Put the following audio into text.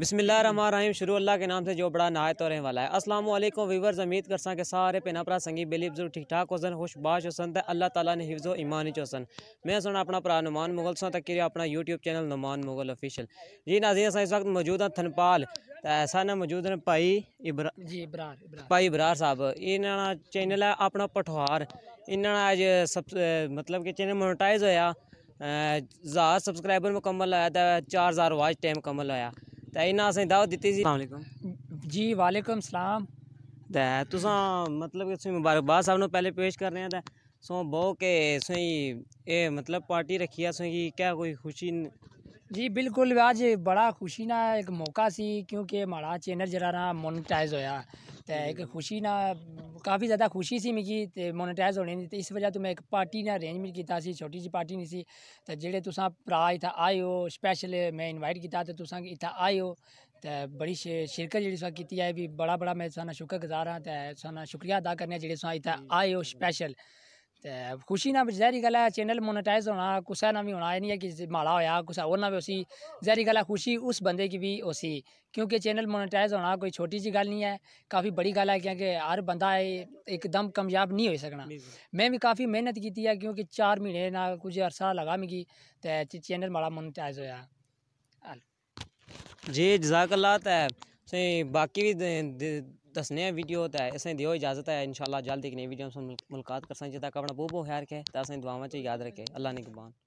بسم اللہ الرحمن الرحیم شروع اللہ کے نام سے جو بڑا اور رحم والا ہے السلام علیکم ویورز امید کرساں کے سارے پینا پرا سنگی بلی بزر ٹھیک ٹھاک ہو سن خوش باش ہو سن تے اللہ تعالیٰ نے حفظ و ایمانچ سن میں سن اپنا پرا نعمان مغل سن تک اپنا YouTube channel Nouman Mughal official جی ناظرین سن اس وقت موجود ہیں تھنپال ایسا موجود ہیں پائی بھائی جی، ابرار صاحب یہ چینل ہے اپنا پٹوار آج مطلب کہ چینل منٹائز ہویا ہزار سبسکرائبر مکمل تھا چار ہزار واج ٹائم مکمل آیا اسیں دعوت دتی سی السلام علیکم جی وعلیکم السلام تے تساں مطلب تھی مبارکباد صاحب نو پہلے پیش کر رہے ہیں تے سو سوئی اے مطلب پارٹی رکھی خوشی جی بالکل آج بڑا خوشی نے ایک موقع سی کیونکہ مجھے چینر نا مونیٹائز ہویا تے جی ایک ہاں۔ خوشی نا کافی زیادہ خوشی سی میری مونیٹائز ہونے اس وجہ تو میں ایک پارٹی نے کیتا سی چھوٹی جی پارٹی نہیں اسی جی ہو سپیشل میں انوائٹ کیتا اتنا بڑی شرکت بھی بڑا بڑا میں شکر گزار ہاں تو شکریہ ادا جی، ہو سپشل جی، خوشی نہ بسری گا چینل مونیٹائز ہونا کسا نا بھی ہونا یہ نہیں ہے کہ ماڑا ہوا کس ہونے بہری گی خوشی اس بندے کی بھی ہوئی کیونکہ چینل مونیٹائز ہونا چھوٹی جی گیس ہے کافی بڑی گیار ہے کیونکہ ہر بندہ ایک دم کامیاب نہیں ہوئی میں کافی محنت کیونکہ چار مہینے کچھ عرصہ لگا میری چینل ماڑا مونیٹائز ہوا جی جا کر لاتے باقی بھی دس نیا ویڈیو ہوتا ہے دیو اجازت ہے انشاءاللہ جلد ایک نئی ویڈیو سے ملکات کر سکیں جتنا کام پو بو تا کہ دعاواں چ یاد رکھے اللہ نے قبا